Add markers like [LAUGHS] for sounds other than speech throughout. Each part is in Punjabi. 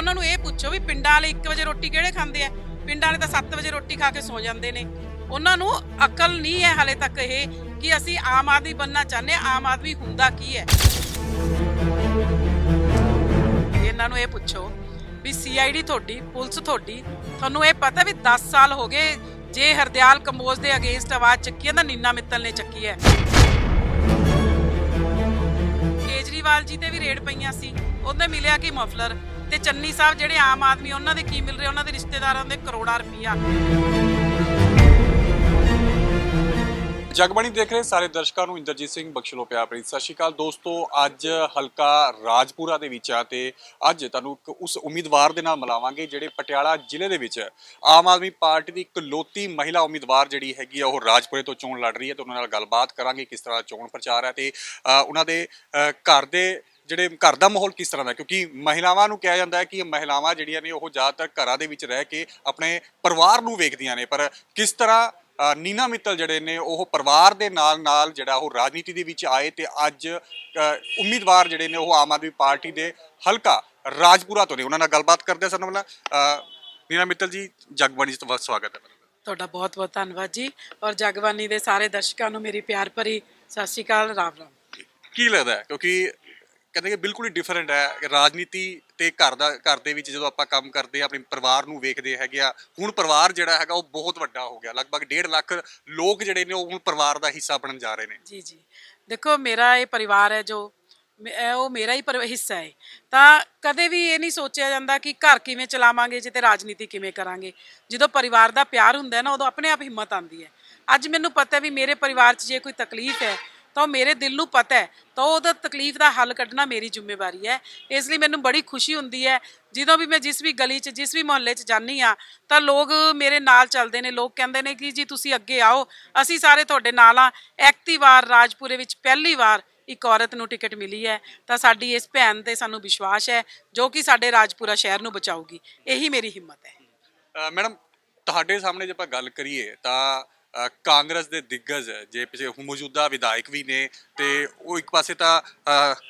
ਉਹਨਾਂ ਨੂੰ ਇਹ ਪੁੱਛੋ ਵੀ ਪਿੰਡਾਂ ਵਾਲੇ 1 ਵਜੇ ਰੋਟੀ ਕਿਹੜੇ ਖਾਂਦੇ ਆ ਪਿੰਡਾਂ ਵਾਲੇ ਤਾਂ 7 ਵਜੇ ਰੋਟੀ ਖਾ ਕੇ ਸੌ ਜਾਂਦੇ ਨੇ ਉਹਨਾਂ ਨੂੰ ਅਕਲ ਨਹੀਂ ਹੈ ਹਲੇ ਤੱਕ ਇਹ ਕਿ ਅਸੀਂ ਆਮ ਆਦਮੀ ਬੰਨਣਾ ਚਾਹੁੰਦੇ ਆਮ ਆਦਮੀ ਹੁੰਦਾ ਕੀ ਹੈ ਇਹਨਾਂ ਨੂੰ ਇਹ ਪੁੱਛੋ ਵੀ ਸੀਆਈਡੀ ਤੁਹਾਡੀ ਪੁਲਿਸ ਤੁਹਾਡੀ ਤੁਹਾਨੂੰ ਇਹ ਪਤਾ ਵੀ 10 ਸਾਲ ਹੋ ਗਏ ਜੇ ਹਰਦਿਆਲ ਕੰਬੋਜ ਦੇ ਅਗੇਂਸਟ ਆਵਾਜ਼ ਚੱਕੀ ਹੈ ਤਾਂ ਨੀਨਾ ਮਿੱਤਲ ਨੇ ਚੱਕੀ ਹੈ ਕੇਜਰੀਵਾਲ ਜੀ ਤੇ ਵੀ ਰੇਡ ਪਈਆਂ ਸੀ ਉਹਨੇ ਮਿਲਿਆ ਕਿ ਮਫਲਰ ਤੇ ਚੰਨੀ ਸਾਹਿਬ ਜਿਹੜੇ ਆਮ ਆਦਮੀ ਉਹਨਾਂ ਦੇ ਕੀ ਮਿਲ ਰਿਹਾ ਉਹਨਾਂ ਦੇ ਰਿਸ਼ਤੇਦਾਰਾਂ ਦੇ ਕਰੋੜਾਂ ਰੁਪਈਆ ਜਗਬਾਣੀ ਦੇਖ ਰਹੇ ਸਾਰੇ ਦਰਸ਼ਕਾਂ ਨੂੰ ਇੰਦਰਜੀਤ ਸਿੰਘ ਬਖਸ਼ਲੋ ਪਿਆ ਭਰੀ ਸਤਿ ਸ਼੍ਰੀ ਅਕਾਲ ਦੋਸਤੋ ਅੱਜ ਹਲਕਾ ਰਾਜਪੁਰਾ ਦੇ ਵਿੱਚ ਆ ਤੇ ਅੱਜ ਤੁਹਾਨੂੰ ਇੱਕ ਉਸ ਉਮੀਦਵਾਰ ਦੇ ਨਾਲ ਮਿਲਾਵਾਂਗੇ ਜਿਹੜੇ ਪਟਿਆਲਾ ਜ਼ਿਲ੍ਹੇ ਦੇ ਵਿੱਚ ਆਮ ਆਦਮੀ ਪਾਰਟੀ ਦੀ ਇਕਲੌਤੀ ਮਹਿਲਾ ਉਮੀਦਵਾਰ ਜਿਹੜੀ ਹੈਗੀ ਆ ਉਹ ਰਾਜਪੁਰੇ ਤੋਂ ਚੋਣ ਲੜ ਰਹੀ ਹੈ ਤੇ ਉਹਨਾਂ ਨਾਲ ਗੱਲਬਾਤ ਕਰਾਂਗੇ ਕਿਸ ਤਰ੍ਹਾਂ ਚੋਣ ਪ੍ਰਚਾਰ ਹੈ ਤੇ ਉਹਨਾਂ ਦੇ ਘਰ ਦੇ ਜਿਹੜੇ ਘਰ ਦਾ ਮਾਹੌਲ ਕਿਸ ਤਰ੍ਹਾਂ ਦਾ ਕਿਉਂਕਿ ਮਹਿਲਾਵਾਂ ਨੂੰ ਕਿਹਾ ਜਾਂਦਾ ਹੈ ਕਿ ਮਹਿਲਾਵਾਂ ਜਿਹੜੀਆਂ ਨੇ ਉਹ ਜ਼ਿਆਦਾਤਰ ਘਰਾਂ ਦੇ ਵਿੱਚ ਰਹਿ ਕੇ ਆਪਣੇ ਪਰਿਵਾਰ ਨੂੰ ਵੇਖਦੀਆਂ ਨੇ ਪਰ ਕਿਸ ਤਰ੍ਹਾਂ ਨੀਨਾ ਮਿੱਤਲ ਜਿਹੜੇ ਨੇ ਉਹ ਪਰਿਵਾਰ ਦੇ ਨਾਲ ਨਾਲ ਜਿਹੜਾ ਉਹ ਰਾਜਨੀਤੀ ਦੇ ਵਿੱਚ ਆਏ ਤੇ ਅੱਜ ਉਮੀਦਵਾਰ ਜਿਹੜੇ ਨੇ ਉਹ ਆਮ ਆਦਮੀ ਪਾਰਟੀ ਦੇ ਹਲਕਾ ਰਾਜਪੁਰਾ ਤੋਂ ਨੇ ਉਹਨਾਂ ਨਾਲ ਗੱਲਬਾਤ ਕਰਦੇ ਸਾਨੂੰ ਪਹਿਲਾਂ ਨੀਨਾ ਮਿੱਤਲ ਜੀ ਜਗਬਾਣੀ ਤੋਂ ਸਵਾਗਤ ਹੈ ਤੁਹਾਡਾ ਬਹੁਤ ਬਹੁਤ ਧੰਨਵਾਦ ਜੀ ਔਰ ਜਗਬਾਣੀ ਦੇ ਸਾਰੇ ਦਰਸ਼ਕਾਂ ਨੂੰ ਮੇਰੀ ਪਿਆਰ ਭਰੀ ਸਤਿ ਸ਼੍ਰੀ ਅਕਾਲ ਰਾਮ ਰਾਮ ਕੀ ਲੱਗਦਾ ਕਿਉਂਕਿ ਕਹਿੰਦੇ ਕਿ ਬਿਲਕੁਲ ਹੀ ਡਿਫਰੈਂਟ ਹੈ ਰਾਜਨੀਤੀ ਤੇ ਘਰ ਦਾ ਘਰ ਦੇ ਵਿੱਚ ਜਦੋਂ ਆਪਾਂ ਕੰਮ ਕਰਦੇ ਆ ਆਪਣੇ ਪਰਿਵਾਰ ਨੂੰ ਵੇਖਦੇ ਹੈਗੇ ਆ ਹੁਣ ਪਰਿਵਾਰ ਜਿਹੜਾ ਹੈਗਾ ਉਹ ਬਹੁਤ ਵੱਡਾ ਹੋ ਗਿਆ ਲਗਭਗ 1.5 ਲੱਖ ਲੋਕ ਜਿਹੜੇ ਨੇ ਉਹ ਹੁਣ ਪਰਿਵਾਰ ਦਾ ਹਿੱਸਾ ਬਣਨ ਜਾ ਰਹੇ ਨੇ ਜੀ ਜੀ ਦੇਖੋ ਮੇਰਾ ਇਹ ਪਰਿਵਾਰ ਹੈ ਜੋ ਉਹ ਮੇਰਾ ਹੀ ਹਿੱਸਾ ਹੈ ਤਾਂ ਕਦੇ ਵੀ ਇਹ ਨਹੀਂ ਸੋਚਿਆ ਜਾਂਦਾ ਕਿ ਘਰ ਕਿਵੇਂ ਚਲਾਵਾਂਗੇ ਜਿੱਤੇ ਰਾਜਨੀਤੀ ਕਿਵੇਂ ਕਰਾਂਗੇ ਜਦੋਂ ਪਰਿਵਾਰ ਦਾ ਪਿਆਰ ਹੁੰਦਾ ਹੈ ਨਾ ਉਦੋਂ ਆਪਣੇ ਆਪ ਹਿੰਮਤ ਆਉਂਦੀ ਹੈ ਅੱਜ ਮੈਨੂੰ ਪਤਾ ਵੀ ਮੇਰੇ ਪਰਿਵਾਰ 'ਚ ਜੇ ਕੋਈ ਤਕਲੀਫ ਹੈ ਤਾਂ ਉਹ ਮੇਰੇ ਦਿਲ ਨੂੰ ਪਤਾ ਹੈ ਤਾਂ ਉਹਦਾ ਤਕਲੀਫ ਦਾ ਹੱਲ ਕੱਢਣਾ ਮੇਰੀ ਜ਼ਿੰਮੇਵਾਰੀ ਹੈ ਇਸ ਲਈ ਮੈਨੂੰ ਬੜੀ ਖੁਸ਼ੀ ਹੁੰਦੀ ਹੈ ਜਦੋਂ ਵੀ ਮੈਂ ਜਿਸ ਵੀ ਗਲੀ 'ਚ ਜਿਸ ਵੀ ਮੁਹੱਲੇ 'ਚ ਜਾਂਦੀ ਆ ਤਾਂ ਲੋਕ ਮੇਰੇ ਨਾਲ ਚੱਲਦੇ ਨੇ ਲੋਕ ਕਹਿੰਦੇ ਨੇ ਕਿ ਜੀ ਤੁਸੀਂ ਅੱਗੇ ਆਓ ਅਸੀਂ ਸਾਰੇ ਤੁਹਾਡੇ ਨਾਲ ਆ ਐਕਤੀ ਵਾਰ ਰਾਜਪੁਰੇ ਵਿੱਚ ਪਹਿਲੀ ਵਾਰ ਇੱਕ ਔਰਤ ਨੂੰ ਟਿਕਟ ਮਿਲੀ ਹੈ ਤਾਂ ਸਾਡੀ ਇਸ ਭੈਣ ਤੇ ਸਾਨੂੰ ਵਿਸ਼ਵਾਸ ਹੈ ਜੋ ਕਿ ਸਾਡੇ ਰਾਜਪੁਰਾ ਸ਼ਹਿਰ ਨੂੰ ਬਚਾਊਗੀ ਇਹੀ ਮੇਰੀ ਹਿੰਮਤ ਹੈ ਮੈਡਮ ਤੁਹਾਡੇ ਸਾਹਮਣੇ ਜੇ ਆਪਾਂ ਗੱਲ ਕਰੀਏ ਤਾਂ ਕਾਂਗਰਸ ਦੇ ਦਿੱਗਜ ਜੇ ਪਿਛੇ ਮੌਜੂਦਾ ਵਿਧਾਇਕ ਵੀ ਨੇ ਤੇ ਉਹ ਇੱਕ ਪਾਸੇ ਤਾਂ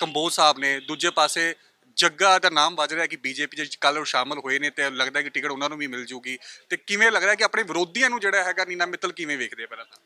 ਕੰਬੋਜ ਸਾਹਿਬ ਨੇ ਦੂਜੇ ਪਾਸੇ ਜੱਗਾ ਦਾ ਨਾਮ ਵੱਜ ਰਿਹਾ ਕਿ ਬੀਜੇਪੀ ਦੇ ਕੱਲ ਉਹ ਸ਼ਾਮਲ ਹੋਏ ਨੇ ਤੇ ਲੱਗਦਾ ਕਿ ਟਿਕਟ ਉਹਨਾਂ ਨੂੰ ਵੀ ਮਿਲ ਜੂਗੀ ਤੇ ਕਿਵੇਂ ਲੱਗ ਰਿਹਾ ਕਿ ਆਪਣੇ ਵਿਰੋਧੀਆਂ ਨੂੰ ਜਿਹੜਾ ਹੈਗਾ ਨੀਨਾ ਮਿੱਤਲ ਕਿਵੇਂ ਵੇਖਦੇ ਪਹਿਲਾਂ ਤਾਂ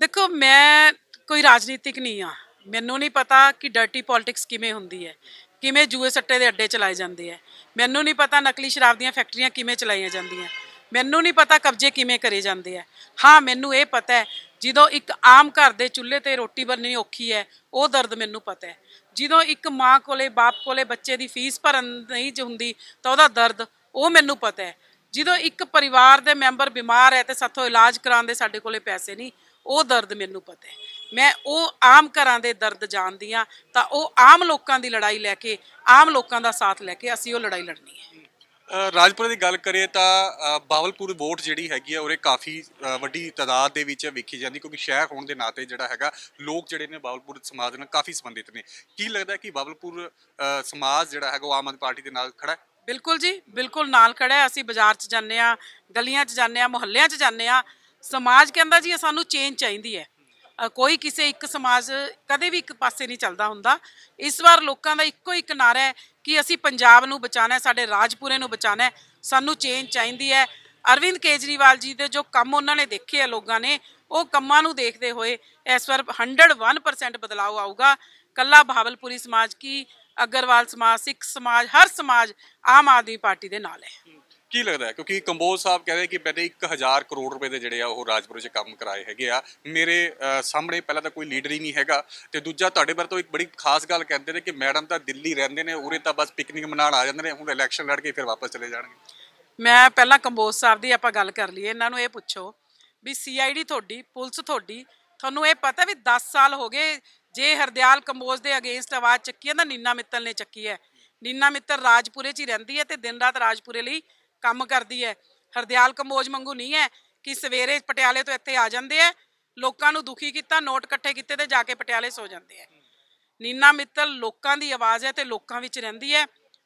ਦੇਖੋ ਮੈਂ ਕੋਈ ਰਾਜਨੀਤਿਕ ਨਹੀਂ ਆ ਮੈਨੂੰ ਨਹੀਂ ਪਤਾ ਕਿ ਡਰਟੀ ਪੋਲਿਟਿਕਸ ਕਿਵੇਂ ਹੁੰਦੀ ਹੈ ਕਿਵੇਂ ਜੂਏ ਸੱਟੇ ਦੇ ਅੱਡੇ ਚਲਾਏ ਜਾਂਦੇ ਆ ਮੈਨੂੰ ਨਹੀਂ ਪਤਾ ਨਕਲੀ ਸ਼ਰਾਬ ਦੀਆਂ ਫੈਕਟਰੀਆਂ ਕਿਵੇਂ ਚਲਾਈਆਂ ਜਾਂਦੀਆਂ ਮੈਨੂੰ ਨਹੀਂ ਪਤਾ ਕਬਜ਼ੇ ਕਿਵੇਂ ਕਰੇ ਜਾਂਦੇ ਆ ਹਾਂ ਮੈਨੂੰ ਇਹ ਪਤਾ ਹੈ ਜਦੋਂ ਇੱਕ ਆਮ ਘਰ ਦੇ ਚੁੱਲ੍ਹੇ ਤੇ ਰੋਟੀ ਬਣਨੀ ਔਖੀ ਹੈ ਉਹ ਦਰਦ ਮੈਨੂੰ ਪਤਾ ਹੈ ਜਦੋਂ ਇੱਕ ਮਾਂ ਕੋਲੇ ਬਾਪ ਕੋਲੇ ਬੱਚੇ ਦੀ ਫੀਸ ਭਰਨ ਨਹੀਂ ਜੁੰਦੀ ਹੁੰਦੀ ਤਾਂ ਉਹਦਾ ਦਰਦ ਉਹ ਮੈਨੂੰ ਪਤਾ ਹੈ ਜਦੋਂ ਇੱਕ ਪਰਿਵਾਰ ਦੇ ਮੈਂਬਰ ਬਿਮਾਰ ਹੈ ਤੇ ਸਾਥੋਂ ਇਲਾਜ ਕਰਾਉਣ ਦੇ ਸਾਡੇ ਕੋਲੇ ਪੈਸੇ ਨਹੀਂ ਉਹ ਦਰਦ ਮੈਨੂੰ ਪਤਾ ਹੈ ਮੈਂ ਉਹ ਆਮ ਘਰਾਂ ਦੇ ਦਰਦ ਜਾਣਦੀ ਆ ਤਾਂ ਉਹ ਆਮ ਲੋਕਾਂ ਦੀ ਲੜਾਈ ਲੈ ਕੇ ਆਮ ਲੋਕਾਂ ਦਾ ਸਾਥ ਲੈ ਕੇ ਅਸੀਂ ਉਹ ਲੜਾਈ ਲੜਨੀ ਹੈ ਰਾਜਪੁਰੇ ਦੀ ਗੱਲ ਕਰੀਏ ਤਾਂ ਬਾਵਲਪੁਰ ਵੋਟ ਜਿਹੜੀ ਹੈਗੀ ਹੈ ਉਰੇ ਕਾਫੀ ਵੱਡੀ ਤਦਾਦ ਦੇ ਵਿੱਚ ਵਿਖੀ ਜਾਂਦੀ ਕਿਉਂਕਿ ਸ਼ਹਿਰ ਹੋਣ ਦੇ ਨਾਤੇ ਜਿਹੜਾ ਹੈਗਾ ਲੋਕ ਜਿਹੜੇ ਨੇ ਬਾਵਲਪੁਰ ਸਮਾਜ ਨਾਲ ਕਾਫੀ ਸੰਬੰਧਿਤ ਨੇ ਕੀ ਲੱਗਦਾ ਕਿ ਬਾਵਲਪੁਰ ਸਮਾਜ ਜਿਹੜਾ ਹੈਗਾ ਉਹ ਆਮ ਆਦਮੀ ਪਾਰਟੀ ਦੇ ਨਾਲ ਖੜਾ ਹੈ ਬਿਲਕੁਲ ਜੀ ਬਿਲਕੁਲ ਨਾਲ ਖੜਾ ਹੈ ਅਸੀਂ ਬਾਜ਼ਾਰ 'ਚ ਜਾਂਦੇ ਆ ਗਲੀਆਂ 'ਚ ਜਾਂਦੇ ਆ ਮੁਹੱਲਿਆਂ 'ਚ ਜਾਂਦੇ ਆ ਸਮਾਜ ਕਹਿੰਦਾ ਜੀ ਸਾਨੂੰ ਚੇਂਜ ਚਾਹੀਦੀ ਹੈ ਕੋਈ ਕਿਸੇ ਇੱਕ ਸਮਾਜ ਕਦੇ ਵੀ ਇੱਕ ਪਾਸੇ ਨਹੀਂ ਚੱਲਦਾ ਹੁੰਦਾ ਇਸ ਵਾਰ ਲੋਕਾਂ ਦਾ ਇੱਕੋ ਇੱਕ ਨਾਰਾ ਹੈ ਕਿ ਅਸੀਂ ਪੰਜਾਬ ਨੂੰ ਬਚਾਣਾ ਹੈ ਸਾਡੇ ਰਾਜਪੂਰੇ ਨੂੰ ਬਚਾਣਾ ਹੈ ਸਾਨੂੰ ਚੇਂਜ ਚਾਹੀਦੀ ਹੈ ਅਰਵਿੰਦ ਕੇਜਰੀਵਾਲ ਜੀ ਦੇ ਜੋ ਕੰਮ ਉਹਨਾਂ ਨੇ ਦੇਖੇ ਆ ਲੋਕਾਂ ਨੇ ਉਹ ਕੰਮਾਂ ਨੂੰ ਦੇਖਦੇ ਹੋਏ ਇਸ ਵਾਰ 101% ਬਦਲਾਅ ਆਊਗਾ ਕੱਲਾ ਭਾਵਲਪੁਰੀ ਸਮਾਜ ਕੀ ਅਗਰਵਾਲ ਸਮਾਜ ਸਿੱਖ ਸਮਾਜ ਹਰ ਸਮਾਜ ਆਮ ਆਦਮੀ ਪਾਰਟੀ ਦੇ ਨਾਲ ਹੈ ਕੀ ਲੱਗਦਾ ਕਿਉਂਕਿ ਕੰਬੋਜ ਸਾਹਿਬ ਕਹਿੰਦੇ ਕਿ ਬੈਠੇ 1000 ਕਰੋੜ ਰੁਪਏ ਦੇ ਜਿਹੜੇ ਆ ਉਹ ਰਾਜਪੁਰੇ 'ਚ ਕੰਮ ਕਰਾਏ ਹੈਗੇ ਆ ਮੇਰੇ ਸਾਹਮਣੇ ਪਹਿਲਾਂ ਤਾਂ ਕੋਈ ਲੀਡਰ ਹੀ ਨਹੀਂ ਹੈਗਾ ਤੇ ਦੂਜਾ ਤੁਹਾਡੇ ਬਾਰੇ ਤੋਂ ਇੱਕ ਬੜੀ ਖਾਸ ਗੱਲ ਕਹਿੰਦੇ ਨੇ ਕਿ ਮੈਡਮ ਤਾਂ ਦਿੱਲੀ ਰਹਿੰਦੇ ਨੇ ਉਰੇ ਤਾਂ ਬਸ ਪਿਕਨਿਕ ਮਨਾਉਣ ਆ ਜਾਂਦੇ ਨੇ ਹੁਣ ਇਲੈਕਸ਼ਨ ਲੜ ਕੇ ਫਿਰ ਵਾਪਸ ਚਲੇ ਜਾਣਗੇ ਮੈਂ ਪਹਿਲਾਂ ਕੰਬੋਜ ਸਾਹਿਬ ਦੀ ਆਪਾਂ ਗੱਲ ਕਰ ਲਈਏ ਇਹਨਾਂ ਨੂੰ ਇਹ ਪੁੱਛੋ ਵੀ ਸੀਆਈਡੀ ਤੁਹਾਡੀ ਪੁਲਿਸ ਤੁਹਾਡੀ ਤੁਹਾਨੂੰ ਇਹ ਪਤਾ ਵੀ 10 ਸਾਲ ਹੋ ਗਏ ਜੇ ਹਰਦਿਆਲ ਕੰਬੋਜ ਦੇ ਅਗੇਂਸਟ ਆਵਾਜ਼ ਚੱਕੀ ਹੈ ਤਾਂ ਨੀਨਾ ਮਿੱਤਲ ਨੇ ਚੱਕੀ ਹੈ ਨੀਨਾ ਮਿੱਤਲ ਰਾਜਪੁਰੇ 'ਚ ਹੀ ਰਹਿੰਦੀ ਹੈ ਤੇ ਦਿਨ ਰਾਤ ਰਾਜਪੁਰੇ ਲਈ ਕੰਮ ਕਰਦੀ ਹੈ ਹਰਦਿਆਲ ਕੰਬੋਜ ਮੰਗੂ ਨਹੀਂ ਹੈ ਕਿ ਸਵੇਰੇ ਪਟਿਆਲੇ ਤੋਂ ਇੱਥੇ ਆ ਜਾਂਦੇ ਆ ਲੋਕਾਂ ਨੂੰ ਦੁਖੀ ਕੀਤਾ ਨੋਟ ਇਕੱਠੇ ਕੀਤੇ ਤੇ ਜਾ ਕੇ ਪਟਿਆਲੇ ਸੋ ਜਾਂਦੇ ਆ ਨੀਨਾ ਮਿੱਤਲ ਲੋਕਾਂ ਦੀ ਆਵਾਜ਼ ਹੈ ਤੇ ਲੋਕਾਂ ਵਿੱਚ ਰਹਿੰਦੀ ਹੈ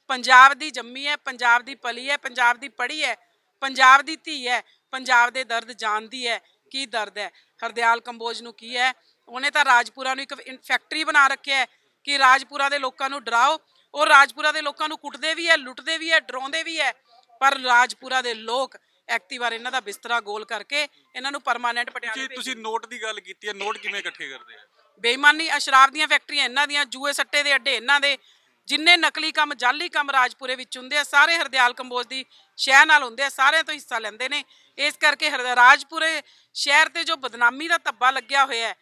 ਪੰਜਾਬ ਦੀ ਜੰਮੀ ਹੈ ਪੰਜਾਬ ਦੀ ਪਲੀ ਹੈ ਪੰਜਾਬ ਦੀ ਪੜੀ ਹੈ ਪੰਜਾਬ ਦੀ ਧੀ ਹੈ ਪੰਜਾਬ ਦੇ ਦਰਦ ਜਾਣਦੀ ਹੈ ਕੀ ਦਰਦ ਹੈ ਹਰਦਿਆਲ ਕੰਬੋਜ ਨੂੰ ਕੀ ਹੈ ਉਹਨੇ ਤਾਂ ਰਾਜਪੁਰਾ ਨੂੰ ਇੱਕ ਫੈਕਟਰੀ ਬਣਾ ਰੱਖਿਆ ਹੈ ਕਿ ਰਾਜਪੁਰਾ ਦੇ ਲੋਕਾਂ ਨੂੰ ਡਰਾਓ ਉਹ ਰਾਜਪੁਰਾ ਦੇ ਲੋਕਾਂ ਨੂੰ ਕੁੱਟਦੇ ਵੀ ਹੈ ਲੁੱਟਦੇ ਵੀ ਹੈ ਡਰਾਉਂਦੇ ਵੀ ਹੈ ਪਰ ਰਾਜਪੁਰਾ ਦੇ ਲੋਕ ਐਕਤੀ ਵਾਰ ਇਹਨਾਂ ਦਾ ਬਿਸਤਰਾ ਗੋਲ ਕਰਕੇ ਇਹਨਾਂ ਨੂੰ ਪਰਮਾਨੈਂਟ ਪਟਿਆਲੇ ਜੀ ਤੁਸੀਂ ਨੋਟ ਦੀ ਗੱਲ ਕੀਤੀ ਹੈ ਨੋਟ ਕਿਵੇਂ ਇਕੱਠੇ ਕਰਦੇ ਆ ਬੇਈਮਾਨੀ ਅਸ਼ਰਾਬ ਦੀਆਂ ਫੈਕਟਰੀਆਂ ਇਹਨਾਂ ਦੀਆਂ ਜੂਏ ਸੱਟੇ ਦੇ ਅੱਡੇ ਇਹਨਾਂ ਦੇ ਜਿੰਨੇ ਨਕਲੀ ਕੰਮ ਜਾਲੀ ਕੰਮ ਰਾਜਪੁਰੇ ਵਿੱਚ ਹੁੰਦੇ ਆ ਸਾਰੇ ਹਰਦਿਆਲ ਕੰਬੋਜ ਦੀ ਸ਼ਹਿ ਨਾਲ ਹੁੰਦੇ ਆ ਸਾਰਿਆਂ ਤੋਂ ਹਿੱਸਾ ਲੈਂਦੇ ਨੇ ਇਸ ਕਰਕੇ ਰਾਜਪੁਰੇ ਸ਼ਹਿਰ ਤੇ ਜੋ ਬਦਨਾਮੀ ਦਾ ਧੱਬਾ ਲੱਗਿਆ ਹੋਇਆ ਹੈ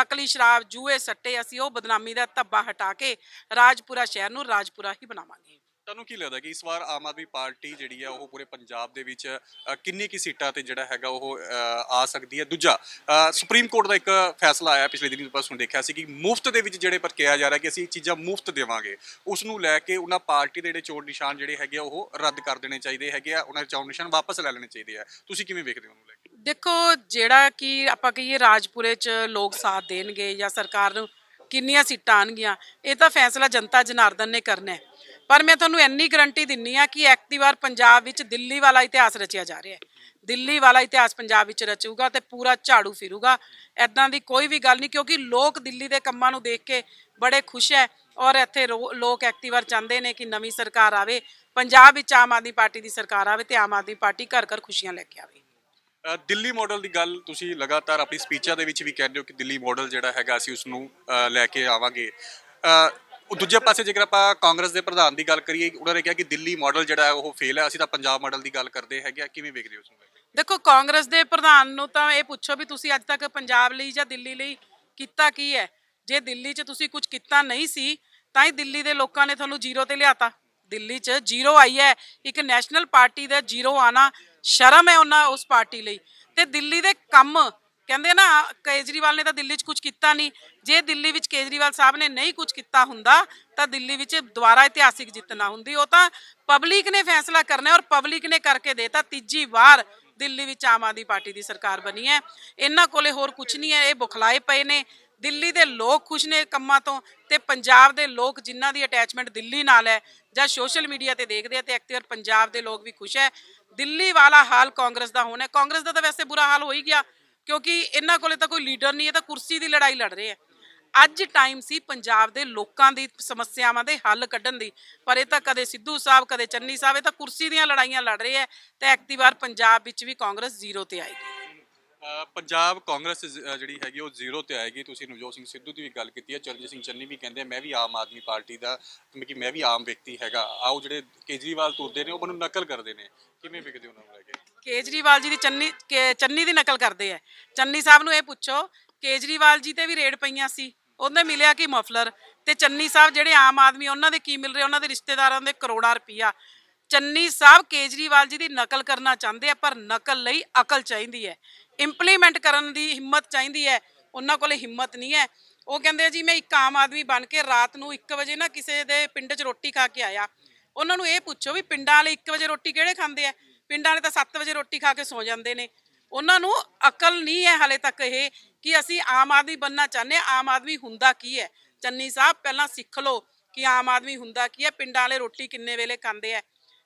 ਨਕਲੀ ਸ਼ਰਾਬ ਜੂਏ ਸੱਟੇ ਅਸੀਂ ਉਹ ਬਦਨਾਮੀ ਦਾ ਧੱਬਾ ਹਟਾ ਕੇ ਰਾਜਪੁਰਾ ਸ਼ਹਿਰ ਨੂੰ ਰਾਜਪੁਰਾ ਹੀ ਬਣਾਵਾਂਗੇ ਤੁਹਾਨੂੰ ਕੀ ਲੱਗਦਾ ਕਿ ਇਸ ਵਾਰ ਆਮ ਆਦਮੀ ਪਾਰਟੀ ਜਿਹੜੀ ਆ ਉਹ ਪੂਰੇ ਪੰਜਾਬ ਦੇ ਵਿੱਚ ਕਿੰਨੀ ਕੀ ਸੀਟਾਂ ਤੇ ਜਿਹੜਾ ਹੈਗਾ ਉਹ ਆ ਸਕਦੀ ਹੈ ਦੂਜਾ ਸੁਪਰੀਮ ਕੋਰਟ ਦਾ ਇੱਕ ਫੈਸਲਾ ਆਇਆ ਪਿਛਲੇ ਦਿਨੀ ਆਪਾਂ ਦੇਖਿਆ ਸੀ ਕਿ ਮੁਫਤ ਦੇ ਵਿੱਚ ਜਿਹੜੇ ਪਰ ਕਿਹਾ ਜਾ ਰਿਹਾ ਕਿ ਅਸੀਂ ਚੀਜ਼ਾਂ ਮੁਫਤ ਦੇਵਾਂਗੇ ਉਸ ਨੂੰ ਲੈ ਕੇ ਉਹਨਾਂ ਪਾਰਟੀ ਦੇ ਜਿਹੜੇ ਚੋਣ ਨਿਸ਼ਾਨ ਜਿਹੜੇ ਹੈਗੇ ਉਹ ਰੱਦ ਕਰ ਦੇਣੇ ਚਾਹੀਦੇ ਹੈਗੇ ਆ ਉਹਨਾਂ ਦੇ ਚੋਣ ਨਿਸ਼ਾਨ ਵਾਪਸ ਲੈ ਲੈਣੇ ਚਾਹੀਦੇ ਆ ਤੁਸੀਂ ਕਿਵੇਂ ਵੇਖਦੇ ਹੋ ਉਹਨੂੰ ਲੈ ਕੇ ਦੇਖੋ ਜਿਹੜਾ ਕਿ ਆਪਾਂ ਕਹੀਏ ਰਾਜਪੁਰੇ 'ਚ ਲੋਕ ਸਾਥ ਦੇਣਗੇ ਜਾਂ ਸਰਕਾਰ ਨੂੰ ਕਿੰਨੀਆਂ ਸੀਟਾਂ ਆਣਗੀਆਂ ਇਹ ਤਾਂ ਫੈਸਲਾ ਜਨਤਾ ਜਨਾਰਦਨ ਨੇ ਕਰਨਾ ਹੈ ਪਰ ਮੈਂ ਤੁਹਾਨੂੰ ਇੰਨੀ ਗਰੰਟੀ ਦਿੰਨੀ ਆ ਕਿ ਇੱਕ ਦੀ ਵਾਰ ਪੰਜਾਬ ਵਿੱਚ ਦਿੱਲੀ ਵਾਲਾ ਇਤਿਹਾਸ ਰਚਿਆ ਜਾ ਰਿਹਾ ਹੈ ਦਿੱਲੀ ਵਾਲਾ ਇਤਿਹਾਸ ਪੰਜਾਬ ਵਿੱਚ ਰਚੂਗਾ ਤੇ ਪੂਰਾ ਝਾੜੂ ਫਿਰੂਗਾ ਐਦਾਂ ਦੀ ਕੋਈ ਵੀ ਗੱਲ ਨਹੀਂ ਕਿਉਂਕਿ ਲੋਕ ਦਿੱਲੀ ਦੇ ਕੰਮਾਂ ਨੂੰ ਦੇਖ ਕੇ ਬੜੇ ਖੁਸ਼ ਹੈ ਔਰ ਇੱਥੇ ਲੋਕ ਐਕਟਿਵਰ ਚਾਹੁੰਦੇ ਨੇ ਕਿ ਨਵੀਂ ਸਰਕਾਰ ਆਵੇ ਪੰਜਾਬ ਵਿੱਚ ਆਮ ਆਦਮੀ ਪਾਰਟੀ ਦੀ ਸਰਕਾਰ ਆਵੇ ਤੇ ਆਮ ਆਦਮੀ ਪਾਰਟੀ ਘਰ ਘਰ ਖੁਸ਼ੀਆਂ ਲੈ ਕੇ ਆਵੇ ਦਿੱਲੀ ਮਾਡਲ ਦੀ ਗੱਲ ਤੁਸੀਂ ਲਗਾਤਾਰ ਆਪਣੀ ਸਪੀਚਾਂ ਦੇ ਵਿੱਚ ਵੀ ਕਹਿੰਦੇ ਹੋ ਕਿ ਦਿੱਲੀ ਮਾਡਲ ਜਿਹੜਾ ਹੈਗਾ ਅਸੀਂ ਉਸ ਨੂੰ ਲੈ ਕੇ ਆਵਾਂਗੇ ਦੂਜੇ ਪਾਸੇ ਜੇਕਰ ਆਪਾਂ ਕਾਂਗਰਸ ਦੇ ਪ੍ਰਧਾਨ ਦੀ ਗੱਲ ਕਰੀਏ ਉਹਨਾਂ ਨੇ ਕਿਹਾ ਕਿ ਦਿੱਲੀ ਮਾਡਲ ਜਿਹੜਾ ਹੈ ਉਹ ਫੇਲ ਹੈ ਅਸੀਂ ਤਾਂ ਪੰਜਾਬ ਮਾਡਲ ਦੀ ਗੱਲ ਕਰਦੇ ਹੈਗੇ ਕਿਵੇਂ ਵੇਖਦੇ ਹੋ ਉਸ ਨੂੰ ਦੇਖੋ ਕਾਂਗਰਸ ਦੇ ਪ੍ਰਧਾਨ ਨੂੰ ਤਾਂ ਇਹ ਪੁੱਛੋ ਵੀ ਤੁਸੀਂ ਅੱਜ ਤੱਕ ਪੰਜਾਬ ਲਈ ਜਾਂ ਦਿੱਲੀ ਲਈ ਕੀਤਾ ਕੀ ਹੈ ਜੇ ਦਿੱਲੀ 'ਚ ਤੁਸੀਂ ਕੁਝ ਕੀਤਾ ਨਹੀਂ ਸੀ ਤਾਂ ਹੀ ਦਿੱਲੀ ਦੇ ਲੋਕਾਂ ਨੇ ਤੁਹਾਨੂੰ ਜ਼ੀਰੋ ਤੇ ਲਿਆਤਾ ਦਿੱਲੀ 'ਚ ਜ਼ੀਰੋ ਆਈ ਹੈ ਇੱਕ ਨੈਸ਼ਨਲ ਪਾਰਟੀ ਦਾ ਜ਼ੀਰੋ ਆਣਾ ਸ਼ਰਮ ਹੈ ਉਹਨਾਂ ਉਸ ਪਾਰਟੀ ਲਈ ਤੇ ਦਿੱਲੀ ਦੇ ਕੰਮ ਕਹਿੰਦੇ ਨਾ ਕੇਜਰੀਵਾਲ ਨੇ ਤਾਂ ਦਿੱਲੀ 'ਚ ਕੁਝ ਕੀਤਾ ਨਹੀਂ ਜੇ ਦਿੱਲੀ ਵਿੱਚ ਕੇਜਰੀਵਾਲ ਸਾਹਿਬ ਨੇ ਨਹੀਂ ਕੁਝ ਕੀਤਾ ਹੁੰਦਾ ਤਾਂ ਦਿੱਲੀ ਵਿੱਚ ਦੁਬਾਰਾ ਇਤਿਹਾਸਿਕ ਜਿੱਤ ਨਾ ਹੁੰਦੀ ਉਹ ਤਾਂ ਪਬਲਿਕ ਨੇ ਫੈਸਲਾ ਕਰਨਾ ਔਰ ਪਬਲਿਕ ਨੇ ਕਰਕੇ ਦੇਤਾ ਤੀਜੀ ਵਾਰ ਦਿੱਲੀ ਵਿੱਚ ਆਮ ਆਦੀ ਪਾਰਟੀ ਦੀ ਸਰਕਾਰ ਬਣੀ ਹੈ ਇਹਨਾਂ ਕੋਲੇ ਹੋਰ ਕੁਝ ਨਹੀਂ ਹੈ ਇਹ ਬੁਖਲਾਏ ਪਏ ਨੇ ਦਿੱਲੀ ਦੇ ਲੋਕ ਖੁਸ਼ ਨੇ ਕੰਮਾਂ ਤੋਂ ਤੇ ਪੰਜਾਬ ਦੇ ਲੋਕ ਜਿਨ੍ਹਾਂ ਦੀ ਅਟੈਚਮੈਂਟ ਦਿੱਲੀ ਨਾਲ ਹੈ ਜਾਂ ਸੋਸ਼ਲ ਮੀਡੀਆ ਤੇ ਦੇਖਦੇ ਆ ਤੇ ਐਕਟਿਵਰ ਪੰਜਾਬ ਦੇ ਲੋਕ ਵੀ ਖੁਸ਼ ਹੈ ਦਿੱਲੀ ਵਾਲਾ ਹਾਲ ਕਾਂਗਰਸ ਦਾ ਹੋਣਾ ਕਾਂਗਰਸ ਦਾ ਤਾਂ ਵੈਸੇ ਬੁਰਾ ਹਾਲ ਹੋ ਹੀ ਗਿਆ ਕਿਉਂਕਿ ਇਹਨਾਂ ਕੋਲੇ ਤਾਂ ਕੋਈ ਲੀਡਰ ਨਹੀਂ ਹੈ ਤਾਂ ਕੁਰਸੀ ਦੀ ਲੜਾਈ ਲੜ ਰਹੇ ਆ ਅੱਜ ਟਾਈਮ ਸੀ ਪੰਜਾਬ ਦੇ ਲੋਕਾਂ ਦੀ ਸਮੱਸਿਆਵਾਂ ਦੇ ਹੱਲ ਕੱਢਣ ਦੀ ਪਰ ਇਹ ਤਾਂ ਕਦੇ ਸਿੱਧੂ ਸਾਹਿਬ ਕਦੇ ਚੰਨੀ ਸਾਹਿਬ ਇਹ ਤਾਂ ਕੁਰਸੀ ਦੀਆਂ ਲੜਾਈਆਂ ਲੜ ਰਹੇ ਐ ਤੇ ਇੱਕ ਵਾਰ ਪੰਜਾਬ ਵਿੱਚ ਵੀ ਕਾਂਗਰਸ ਜ਼ੀਰੋ ਤੇ ਆਏਗੀ ਪੰਜਾਬ ਕਾਂਗਰਸ ਜਿਹੜੀ ਹੈਗੀ ਉਹ ਜ਼ੀਰੋ ਤੇ ਆਏਗੀ ਤੁਸੀਂ ਨਵਜੋਤ ਸਿੰਘ ਸਿੱਧੂ ਦੀ ਵੀ ਗੱਲ ਕੀਤੀ ਹੈ ਚਰਨਜੀਤ ਸਿੰਘ ਚੰਨੀ ਵੀ ਕਹਿੰਦੇ ਮੈਂ ਵੀ ਆਮ ਆਦਮੀ ਪਾਰਟੀ ਦਾ ਮੈਂ ਕਿ ਮੈਂ ਵੀ ਆਮ ਵਿਅਕਤੀ ਹੈਗਾ ਆਓ ਜਿਹੜੇ ਕੇਜਰੀਵਾਲ ਤੁਰਦੇ ਨੇ ਉਹ ਮੈਨੂੰ ਨਕਲ ਕਰਦੇ ਨੇ ਕਿਵੇਂ ਵਿਕਦੇ ਉਹਨਾਂ ਨੂੰ ਲੈ ਕੇ ਕੇਜਰੀਵਾਲ ਜੀ ਦੀ ਚੰਨੀ ਚੰਨੀ ਦੀ ਨਕਲ ਕਰਦੇ ਆ ਚੰਨੀ ਸਾਹਿਬ ਨੂੰ ਇਹ ਪੁੱਛੋ ਕੇਜਰੀਵਾਲ ਜੀ ਤੇ ਵੀ ਰੇਡ ਪਈਆਂ ਸੀ ਉਹਨੇ ਮਿਲਿਆ ਕਿ ਮਫਲਰ ਤੇ ਚੰਨੀ ਸਾਹਿਬ ਜਿਹੜੇ ਆਮ ਆਦਮੀ ਉਹਨਾਂ ਦੇ ਕੀ ਮਿਲ ਰਿਹਾ ਉਹਨਾਂ ਦੇ ਰਿਸ਼ਤੇਦਾਰਾਂ ਦੇ ਕਰੋੜਾਂ ਰੁਪਈਆ ਚੰਨੀ ਸਾਹਿਬ ਕੇਜਰੀਵਾਲ ਜੀ ਦੀ ਨਕਲ ਕਰਨਾ ਚਾਹੁੰਦੇ ਆ ਪਰ ਨਕਲ ਲਈ ਅਕਲ ਚਾਹੀਦੀ ਹੈ ਇੰਪਲੀਮੈਂਟ ਕਰਨ ਦੀ ਹਿੰਮਤ ਚਾਹੀਦੀ ਹੈ ਉਹਨਾਂ ਕੋਲੇ ਹਿੰਮਤ ਨਹੀਂ ਹੈ ਉਹ ਕਹਿੰਦੇ ਜੀ ਮੈਂ ਇੱਕ ਆਮ ਆਦਮੀ ਬਣ ਕੇ ਰਾਤ ਨੂੰ 1 ਵਜੇ ਨਾ ਕਿਸੇ ਦੇ ਪਿੰਡ 'ਚ ਰੋਟੀ ਖਾ ਕੇ ਆਇਆ ਉਹਨਾਂ ਨੂੰ ਇਹ ਪੁੱਛੋ ਵੀ ਪਿੰਡਾਂ ਵਾਲੇ 1 ਵਜੇ ਰੋਟੀ ਕਿਹੜੇ ਖਾਂਦੇ ਆ ਪਿੰਡਾਂ ਵਾਲੇ ਤਾਂ 7 ਵਜੇ ਰੋਟੀ ਖਾ ਕੇ ਸੌ ਜਾਂਦੇ ਨੇ ਉਹਨਾਂ ਨੂੰ ਅਕਲ ਨਹੀਂ ਹੈ ਹਲੇ ਤੱਕ ਇਹ ਕਿ ਅਸੀਂ ਆਮ ਆਦਮੀ ਬੰਨਣਾ ਚਾਹੁੰਦੇ ਆਮ ਆਦਮੀ ਹੁੰਦਾ ਕੀ ਹੈ ਚੰਨੀ ਸਾਹਿਬ ਪਹਿਲਾਂ ਸਿੱਖ ਲਓ ਕਿ ਆਮ ਆਦਮੀ ਹੁੰਦਾ ਕੀ ਹੈ ਪਿੰਡਾਂ ਵਾਲੇ ਰੋਟੀ ਕਿੰਨੇ ਵੇਲੇ ਖਾਂਦੇ ਆ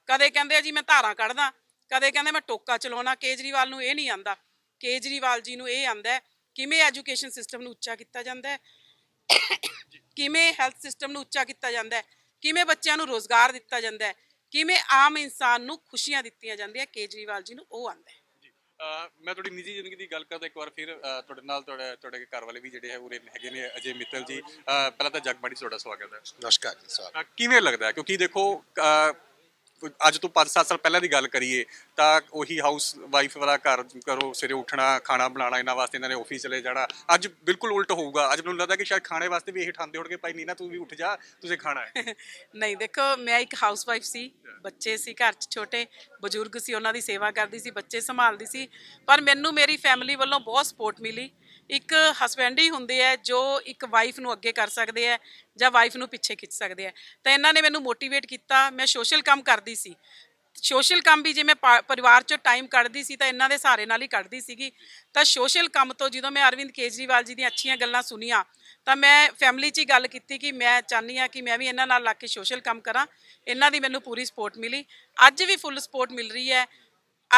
ਕਦੇ ਕਹਿੰਦੇ ਆ ਜੀ ਮੈਂ ਧਾਰਾਂ ਕੱਢਦਾ ਕਦੇ ਕਹਿੰਦੇ ਮੈਂ ਟੋਕਾ ਚਲਾਉਣਾ ਕੇਜਰੀਵਾਲ ਨੂੰ ਇਹ ਨਹੀਂ ਆਂਦਾ ਕੇਜਰੀਵਾਲ ਜੀ ਨੂੰ ਇਹ ਆਂਦਾ ਕਿਵੇਂ ਐਜੂਕੇਸ਼ਨ ਸਿਸਟਮ ਨੂੰ ਉੱਚਾ ਕੀਤਾ ਜਾਂਦਾ ਹੈ ਕਿਵੇਂ ਹੈਲਥ ਸਿਸਟਮ ਨੂੰ ਉੱਚਾ ਕੀਤਾ ਜਾਂਦਾ ਹੈ ਕਿਵੇਂ ਬੱਚਿਆਂ ਨੂੰ ਰੋਜ਼ਗਾਰ ਦਿੱਤਾ ਜਾਂਦਾ ਹੈ ਕਿਵੇਂ ਆਮ ਇਨਸਾਨ ਨੂੰ ਖੁਸ਼ੀਆਂ ਦਿੱਤੀਆਂ ਜਾਂਦੀਆਂ ਕੇਜਰੀਵਾਲ ਜੀ ਨੂੰ ਉਹ ਆਂਦਾ ਮੈਂ ਤੁਹਾਡੀ ਨਿੱਜੀ ਜ਼ਿੰਦਗੀ ਦੀ ਗੱਲ ਕਰਦਾ ਇੱਕ ਵਾਰ ਫਿਰ ਤੁਹਾਡੇ ਨਾਲ ਤੁਹਾਡੇ ਤੁਹਾਡੇ ਘਰ ਵਾਲੇ ਵੀ ਜਿਹੜੇ ਹੈ ਉਰੇ ਹੈਗੇ ਨੇ ਅਜੇ ਮਿੱਤਲ ਜੀ ਪਹਿਲਾਂ ਤਾਂ ਜਗਬਾਣੀ ਤੁਹਾਡਾ ਸਵਾਗਤ ਹੈ ਨਮਸਕਾਰ ਜੀ ਸਵਾਗਤ ਕਿਵੇਂ ਲੱਗਦਾ ਕਿਉਂਕਿ ਦੇਖੋ ਅੱਜ ਤੋਂ 5-7 ਸਾਲ ਪਹਿਲਾਂ ਦੀ ਗੱਲ ਕਰੀਏ ਤਾਂ ਉਹੀ ਹਾਊਸ ਵਾਈਫ ਵਾਲਾ ਘਰ ਕਰੋ ਸਿਰੇ ਉੱਠਣਾ ਖਾਣਾ ਬਣਾਉਣਾ ਇਹਨਾਂ ਵਾਸਤੇ ਇਹਨਾਂ ਨੇ ਆਫਿਸ ਚਲੇ ਜਾਣਾ ਅੱਜ ਬਿਲਕੁਲ ਉਲਟ ਹੋਊਗਾ ਅੱਜ ਮੈਨੂੰ ਲੱਗਦਾ ਕਿ ਸ਼ਾਇਦ ਖਾਣੇ ਵਾਸਤੇ ਵੀ ਇਹ ਠਾਂਦੇ ਹੋਣਗੇ ਭਾਈ ਨੀਨਾ ਤੂੰ ਵੀ ਉੱਠ ਜਾ ਤੁਸੀਂ ਖਾਣਾ ਹੈ [LAUGHS] ਨਹੀਂ ਦੇਖੋ ਮੈਂ ਇੱਕ ਹਾਊਸ ਵਾਈਫ ਸੀ ਬੱਚੇ ਸੀ ਘਰ 'ਚ ਛੋਟੇ ਬਜ਼ੁਰਗ ਸੀ ਉਹਨਾਂ ਦੀ ਸੇਵਾ ਕਰਦੀ ਸੀ ਬੱਚੇ ਸੰਭਾਲਦੀ ਸੀ ਪਰ ਮੈਨੂੰ ਮੇਰੀ ਫੈਮਿਲੀ ਵੱਲੋਂ ਬਹੁਤ ਸਪੋਰਟ ਮਿਲੀ ਇੱਕ ਹਸਬੰਡ ਹੀ ਹੁੰਦੇ ਆ ਜੋ ਇੱਕ ਵਾਈਫ ਨੂੰ ਅੱਗੇ ਕਰ ਸਕਦੇ ਆ ਜਾਂ ਵਾਈਫ ਨੂੰ ਪਿੱਛੇ ਖਿੱਚ ਸਕਦੇ ਆ ਤਾਂ ਇਹਨਾਂ ਨੇ ਮੈਨੂੰ ਮੋਟੀਵੇਟ ਕੀਤਾ ਮੈਂ ਸੋਸ਼ਲ ਕੰਮ ਕਰਦੀ ਸੀ ਸੋਸ਼ਲ ਕੰਮ ਵੀ ਜੇ ਮੈਂ ਪਰਿਵਾਰ ਚੋਂ ਟਾਈਮ ਕੱਢਦੀ ਸੀ ਤਾਂ ਇਹਨਾਂ ਦੇ ਸਾਰੇ ਨਾਲ ਹੀ ਕੱਢਦੀ ਸੀਗੀ ਤਾਂ ਸੋਸ਼ਲ ਕੰਮ ਤੋਂ ਜਦੋਂ ਮੈਂ ਅਰਵਿੰਦ ਕੇਜਰੀਵਾਲ ਜੀ ਦੀਆਂ ਅੱਛੀਆਂ ਗੱਲਾਂ ਸੁਨੀਆਂ ਤਾਂ ਮੈਂ ਫੈਮਿਲੀ 'ਚ ਹੀ ਗੱਲ ਕੀਤੀ ਕਿ ਮੈਂ ਚਾਹਨੀ ਆ ਕਿ ਮੈਂ ਵੀ ਇਹਨਾਂ ਨਾਲ ਲੱਗ ਕੇ ਸੋਸ਼ਲ ਕੰਮ ਕਰਾਂ ਇਹਨਾਂ ਦੀ ਮੈਨੂੰ ਪੂਰੀ ਸਪੋਰਟ ਮਿਲੀ ਅੱਜ ਵੀ ਫੁੱਲ ਸਪੋਰਟ ਮਿਲ ਰਹੀ ਹੈ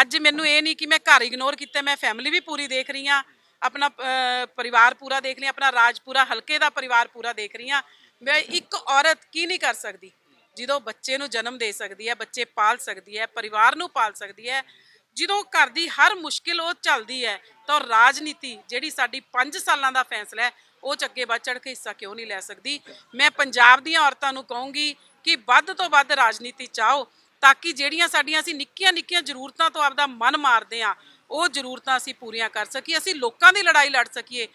ਅੱਜ ਮੈਨੂੰ ਇਹ ਨਹੀਂ ਕਿ ਮੈਂ ਘਰ ਇਗਨੋਰ ਕੀਤਾ ਮੈਂ ਫੈਮਿਲੀ ਵੀ ਪੂਰੀ ਦੇਖ ਰਹੀ ਆ ਆਪਣਾ ਪਰਿਵਾਰ ਪੂਰਾ ਦੇਖ ਰਹੀ ਆਪਣਾ ਰਾਜ ਪੂਰਾ ਹਲਕੇ ਦਾ ਪਰਿਵਾਰ ਪੂਰਾ ਦੇਖ ਰਹੀ ਆ ਮੈਂ ਇੱਕ ਔਰਤ ਕੀ ਨਹੀਂ ਕਰ ਸਕਦੀ ਜਦੋਂ ਬੱਚੇ ਨੂੰ ਜਨਮ ਦੇ ਸਕਦੀ ਹੈ ਬੱਚੇ ਪਾਲ ਸਕਦੀ ਹੈ ਪਰਿਵਾਰ ਨੂੰ ਪਾਲ ਸਕਦੀ ਹੈ ਜਦੋਂ ਘਰ ਦੀ ਹਰ ਮੁਸ਼ਕਿਲ ਉਹ ਚੱਲਦੀ ਹੈ ਤਾਂ ਰਾਜਨੀਤੀ ਜਿਹੜੀ ਸਾਡੀ 5 ਸਾਲਾਂ ਦਾ ਫੈਸਲਾ ਹੈ ਉਹ ਚ ਅੱਗੇ ਵੱਧ ਚੜ ਕੇ ਹਿੱਸਾ ਕਿਉਂ ਨਹੀਂ ਲੈ ਸਕਦੀ ਮੈਂ ਪੰਜਾਬ ਦੀਆਂ ਔਰਤਾਂ ਨੂੰ ਕਹੂੰਗੀ ਕਿ ਵੱਧ ਤੋਂ ਵੱਧ ਰਾਜਨੀਤੀ ਚਾਹੋ ਤਾਂ ਕਿ ਜਿਹੜੀਆਂ ਸਾਡੀਆਂ ਅਸੀਂ ਨਿੱਕੀਆਂ ਨਿੱਕੀਆਂ ਜ਼ਰੂਰਤਾਂ ਤੋਂ ਆਪਦਾ ਮਨ ਮਾਰਦੇ ਆ ਉਹ ਜ਼ਰੂਰਤਾਂ ਅਸੀਂ ਪੂਰੀਆਂ ਕਰ ਸਕੀਏ ਅਸੀਂ ਲੋਕਾਂ ਦੀ ਲੜਾਈ ਲੜ ਸਕੀਏ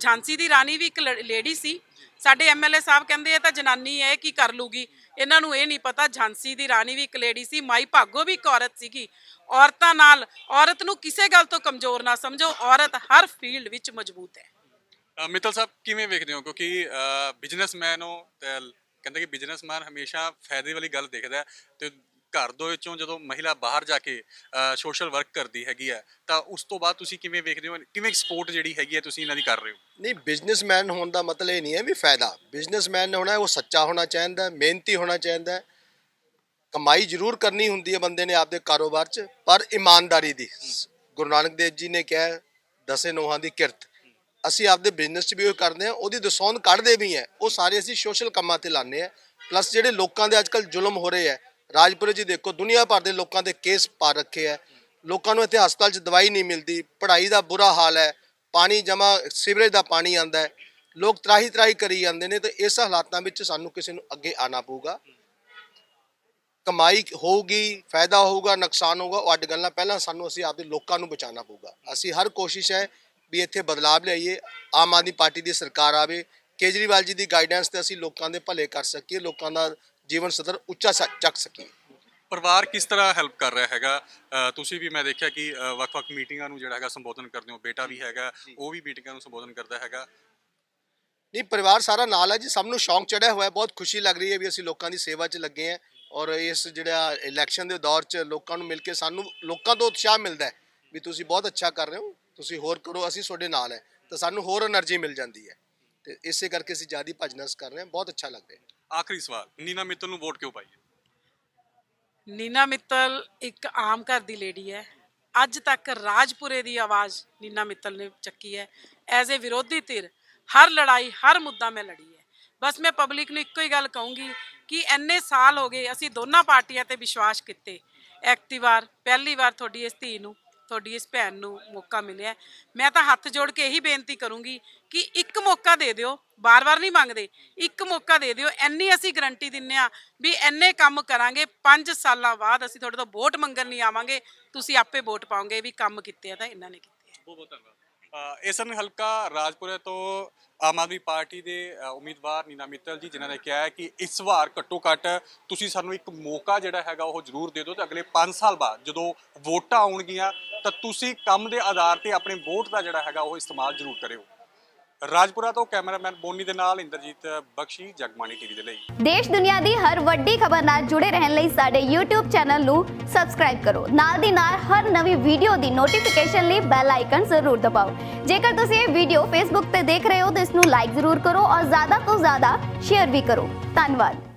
ਝਾਂਸੀ ਦੀ ਰਾਣੀ ਵੀ ਇੱਕ ਲੇਡੀ ਸੀ ਸਾਡੇ ਐਮਐਲਏ ਸਾਹਿਬ ਕਹਿੰਦੇ ਆ ਤਾਂ ਜਨਾਨੀ ਹੈ ਕੀ ਕਰ ਲੂਗੀ ਇਹਨਾਂ ਨੂੰ ਇਹ ਨਹੀਂ ਪਤਾ ਝਾਂਸੀ ਦੀ ਰਾਣੀ ਵੀ ਇੱਕ ਲੇਡੀ ਸੀ ਮਾਈ ਭਾਗੋ ਵੀ ਇੱਕ ਔਰਤ ਸੀਗੀ ਔਰਤਾਂ ਨਾਲ ਔਰਤ ਨੂੰ ਕਿਸੇ ਗੱਲ ਤੋਂ ਕਮਜ਼ੋਰ ਨਾ ਸਮਝੋ ਔਰਤ ਹਰ ਫੀਲਡ ਵਿੱਚ ਮਜ਼ਬੂਤ ਹੈ ਮਿੱਤਲ ਸਾਹਿਬ ਕਿਵੇਂ ਵੇਖਦੇ ਹੋ ਕਿਉਂਕਿ ਬਿਜ਼ਨਸਮੈਨ ਹੋ ਕਹਿੰਦੇ ਕਿ ਬਿਜ਼ਨਸਮੈਨ ਹਮੇਸ਼ਾ ਫਾਇਦੇ ਵਾਲੀ ਗੱਲ ਦੇਖਦਾ ਤੇ ਘਰ ਦੇ ਵਿੱਚੋਂ ਜਦੋਂ ਮਹਿਲਾ ਬਾਹਰ ਜਾ ਕੇ ਸੋਸ਼ਲ ਵਰਕ ਕਰਦੀ ਹੈਗੀ ਆ ਤਾਂ ਉਸ ਤੋਂ ਬਾਅਦ ਤੁਸੀਂ ਕਿਵੇਂ ਵੇਖਦੇ ਹੋ ਕਿਵੇਂ ਸਪੋਰਟ ਜਿਹੜੀ ਹੈਗੀ ਆ ਤੁਸੀਂ ਇਹਨਾਂ ਦੀ ਕਰ ਰਹੇ ਹੋ ਨਹੀਂ ਬਿਜ਼ਨਸਮੈਨ ਹੋਣ ਦਾ ਮਤਲਬ ਇਹ ਨਹੀਂ ਹੈ ਵੀ ਫਾਇਦਾ ਬਿਜ਼ਨਸਮੈਨ ਹੋਣਾ ਉਹ ਸੱਚਾ ਹੋਣਾ ਚਾਹੀਦਾ ਮਿਹਨਤੀ ਹੋਣਾ ਚਾਹੀਦਾ ਕਮਾਈ ਜ਼ਰੂਰ ਕਰਨੀ ਹੁੰਦੀ ਹੈ ਬੰਦੇ ਨੇ ਆਪਦੇ ਕਾਰੋਬਾਰ 'ਚ ਪਰ ਇਮਾਨਦਾਰੀ ਦੀ ਗੁਰੂ ਨਾਨਕ ਦੇਵ ਜੀ ਨੇ ਕਿਹਾ ਦਸੇ ਨੋਹਾਂ ਦੀ ਕਿਰਤ ਅਸੀਂ ਆਪਦੇ ਬਿਜ਼ਨਸ 'ਚ ਵੀ ਉਹ ਕਰਦੇ ਆ ਉਹਦੀ ਦਸੌਂਦ ਕੱਢਦੇ ਵੀ ਆ ਉਹ ਸਾਰੇ ਅਸੀਂ ਸੋਸ਼ਲ ਕੰਮਾਂ ਤੇ ਲਾਣੇ ਆ ਪਲੱਸ ਜਿਹੜੇ ਲੋਕਾਂ ਦੇ ਅੱਜਕੱਲ ਜ਼ੁਲਮ ਹੋ ਰਹੇ ਆ ਰਾਜਪੁਰੇ ਜੀ ਦੇਖੋ ਦੁਨੀਆ ਭਰ ਦੇ ਲੋਕਾਂ ਦੇ ਕੇਸ ਪਾ ਰੱਖੇ ਆ ਲੋਕਾਂ ਨੂੰ ਇੱਥੇ ਹਸਪਤਾਲ 'ਚ ਦਵਾਈ ਨਹੀਂ ਮਿਲਦੀ ਪੜ੍ਹਾਈ ਦਾ ਬੁਰਾ ਹਾਲ ਹੈ ਪਾਣੀ ਜਮਾ ਸੀਵਰੇਜ ਦਾ ਪਾਣੀ ਆਂਦਾ ਹੈ ਲੋਕ ਤਰਾਹੀ ਤਰਾਹੀ ਕਰੀ ਜਾਂਦੇ ਨੇ ਤੇ ਇਸ ਹਾਲਾਤਾਂ ਵਿੱਚ ਸਾਨੂੰ ਕਿਸੇ ਨੂੰ ਅੱਗੇ ਆਣਾ ਪਊਗਾ ਕਮਾਈ ਹੋਊਗੀ ਫਾਇਦਾ ਹੋਊਗਾ ਨੁਕਸਾਨ ਹੋਊਗਾ ਉਹ ਅੱਡ ਗੱਲਾਂ ਪਹਿਲਾਂ ਸਾਨੂੰ ਅਸੀਂ ਆਪਦੇ ਲੋਕਾਂ ਨੂੰ ਬਚਾਉਣਾ ਪਊਗਾ ਅਸੀਂ ਹਰ ਕੋਸ਼ਿਸ਼ ਹੈ ਵੀ ਇੱਥੇ ਬਦਲਾਅ ਲਿਆਈਏ ਆਮ ਆਦਮੀ ਪਾਰਟੀ ਦੀ ਸਰਕਾਰ ਆਵੇ ਕੇਜਰੀਵਾਲ ਜੀ ਦੀ ਗਾਈਡੈਂਸ ਤੇ ਅਸੀਂ ਲੋਕਾਂ ਦੇ ਭਲੇ ਕਰ ਸਕੀਏ ਲੋਕਾਂ ਦਾ ਜੀਵਨ ਸਤਰ ਉੱਚਾ ਚੱਕ ਸਕੀ ਪਰਿਵਾਰ ਕਿਸ ਤਰ੍ਹਾਂ ਹੈਲਪ ਕਰ ਰਿਹਾ ਹੈਗਾ ਤੁਸੀਂ ਵੀ ਮੈਂ ਦੇਖਿਆ ਕਿ ਵੱਖ-ਵੱਖ ਮੀਟਿੰਗਾਂ ਨੂੰ ਜਿਹੜਾ ਹੈਗਾ ਸੰਬੋਧਨ ਕਰਦੇ ਹੋ ਬੇਟਾ ਵੀ ਹੈਗਾ ਉਹ ਵੀ ਮੀਟਿੰਗਾਂ ਨੂੰ ਸੰਬੋਧਨ ਕਰਦਾ ਹੈਗਾ ਨਹੀਂ ਪਰਿਵਾਰ ਸਾਰਾ ਨਾਲ ਹੈ ਜੀ ਸਭ ਨੂੰ ਸ਼ੌਂਕ ਚੜਿਆ ਹੋਇਆ ਬਹੁਤ ਖੁਸ਼ੀ ਲੱਗ ਰਹੀ ਹੈ ਵੀ ਅਸੀਂ ਲੋਕਾਂ ਦੀ ਸੇਵਾ 'ਚ ਲੱਗੇ ਆਂ ਔਰ ਇਸ ਜਿਹੜਾ ਇਲੈਕਸ਼ਨ ਦੇ ਦੌਰ 'ਚ ਲੋਕਾਂ ਨੂੰ ਮਿਲ ਕੇ ਸਾਨੂੰ ਲੋਕਾਂ ਤੋਂ ਉਤਸ਼ਾਹ ਮਿਲਦਾ ਹੈ ਵੀ ਤੁਸੀਂ ਬਹੁਤ ਅੱਛਾ ਕਰ ਰਹੇ ਹੋ ਤੁਸੀਂ ਹੋਰ ਕਰੋ ਅਸੀਂ ਤੁਹਾਡੇ ਨਾਲ ਹੈ ਤਾਂ ਸਾਨੂੰ ਹੋਰ એનર્ਜੀ ਮਿਲ ਜਾਂਦੀ ਹੈ ਤੇ ਇਸੇ ਕਰਕੇ ਅਸੀਂ ਜਿਆਦਾ ਭਜਨਸ ਕਰ ਰਹੇ ਹਾਂ ਬਹੁਤ ਅੱਛਾ ਲੱਗ ਰਿਹਾ ਆਖਰੀ ਸਵਾਲ ਨੀਨਾ ਮਿੱਤਲ ਨੂੰ ਵੋਟ ਕਿਉਂ ਪਾਈ ਹੈ ਨੀਨਾ ਮਿੱਤਲ ਇੱਕ ਆਮ ਘਰ ਦੀ ਲੇਡੀ ਹੈ ਅੱਜ ਤੱਕ ਰਾਜਪੁਰੇ ਦੀ ਆਵਾਜ਼ ਨੀਨਾ ਮਿੱਤਲ ਨੇ ਚੱਕੀ ਹੈ ਐਜ਼ ਅ ਵਿਰੋਧੀ ਧਿਰ ਹਰ ਲੜਾਈ ਹਰ ਮੁੱਦਾ ਮੈਂ ਲੜੀ ਹੈ ਬਸ ਮੈਂ ਪਬਲਿਕ ਨੂੰ ਇੱਕੋ ਹੀ ਗੱਲ ਕਹੂੰਗੀ ਕਿ ਐਨੇ ਸਾਲ ਹੋ ਗਏ ਅਸੀਂ ਦੋਨਾਂ ਪਾਰਟੀਆਂ ਤੇ ਵਿਸ਼ਵਾਸ ਕੀਤੇ ਐਕਤੀ ਵਾਰ ਪਹਿਲੀ ਵਾਰ ਤੁਹਾਡੀ ਇਸ ਧੀ ਨੂੰ ਤੁਹਾਡੀ ਇਸ ਭੈਣ ਨੂੰ ਮੌਕਾ ਮਿਲਿਆ ਮੈਂ ਤਾਂ ਹੱਥ ਜੋੜ ਕੇ ਇਹੀ ਬੇਨਤੀ ਕਰੂੰਗੀ ਕਿ ਇੱਕ ਮੌਕਾ ਦੇ ਦਿਓ ਬਾਰ-ਬਾਰ ਨਹੀਂ ਮੰਗਦੇ ਇੱਕ ਮੌਕਾ ਦੇ ਦਿਓ ਐਨੀ ਅਸੀਂ ਗਰੰਟੀ ਦਿੰਨੇ ਆ ਵੀ ਐਨੇ ਕੰਮ ਕਰਾਂਗੇ 5 ਸਾਲਾਂ ਬਾਅਦ ਅਸੀਂ ਤੁਹਾਡੇ ਤੋਂ ਵੋਟ ਮੰਗਣ ਨਹੀਂ ਆਵਾਂਗੇ ਤੁਸੀਂ ਆਪੇ ਵੋਟ ਪਾਓਗੇ ਵੀ ਕੰਮ ਕੀਤੇ ਆ ਤਾਂ ਇਹਨਾਂ ਨੇ ਕੀਤੇ ਆ ਬਹੁਤ ਬਹੁਤ ਧੰਨਵਾਦ ਇਸਨ ਹਲਕਾ ਰਾਜਪੁਰੇ ਤੋਂ ਆਮ ਆਦਮੀ ਪਾਰਟੀ ਦੇ ਉਮੀਦਵਾਰ ਨੀਨਾ ਮਿੱਤਲ ਜੀ ਜਿਨ੍ਹਾਂ ਨੇ ਕਿਹਾ ਹੈ ਕਿ ਇਸ ਵਾਰ ਘੱਟੋ ਘੱਟ ਤੁਸੀਂ ਸਾਨੂੰ ਇੱਕ ਮੌਕਾ ਜਿਹੜਾ ਹੈਗਾ ਉਹ ਜ਼ਰੂਰ ਦੇ ਦਿਓ ਤੇ ਅਗਲੇ 5 ਸਾਲ ਬਾਅਦ ਜਦੋਂ ਵੋਟਾਂ ਆਉਣਗੀਆਂ ਤਾਂ ਤੁਸੀਂ ਕੰਮ ਦੇ ਆਧਾਰ ਤੇ ਆਪਣੇ ਵੋਟ ਦਾ ਜਿਹੜਾ ਹੈਗਾ ਉਹ ਇਸਤੇਮਾਲ ਜ਼ਰੂਰ ਕਰਿਓ ਰਾਜਪੁਰਾ ਤੋਂ ਕੈਮਰਾਮੈਨ ਬੋਨੀ ਦੇ ਨਾਲ ਇੰਦਰਜੀਤ ਬਖਸ਼ੀ ਜਗਮਾਨੀ ਟੀਵੀ ਦੇ ਲਈ ਦੇਸ਼ ਦੁਨੀਆ ਦੀ ਹਰ ਵੱਡੀ ਖਬਰ ਨਾਲ ਜੁੜੇ ਰਹਿਣ ਲਈ ਸਾਡੇ YouTube ਚੈਨਲ ਨੂੰ ਸਬਸਕ੍ਰਾਈਬ ਕਰੋ ਨਾਲ ਦੀ ਨਾਲ ਹਰ ਨਵੀਂ ਵੀਡੀਓ ਦੀ ਨੋਟੀਫਿਕੇਸ਼ਨ ਲਈ ਬੈਲ ਆਈਕਨ ਜ਼ਰੂਰ ਦਬਾਓ ਜੇਕਰ ਤੁਸੀਂ ਇਹ ਵੀਡੀਓ Facebook ਤੇ ਦੇਖ ਰਹੇ ਹੋ ਤਾਂ ਇਸ ਨੂੰ ਲਾਈਕ ਜ਼ਰੂਰ ਕਰੋ ਔਰ ਜ਼ਿਆਦਾ ਤੋਂ ਜ਼ਿਆਦਾ ਸ਼ੇਅਰ ਵੀ ਕਰੋ ਧੰਨਵਾਦ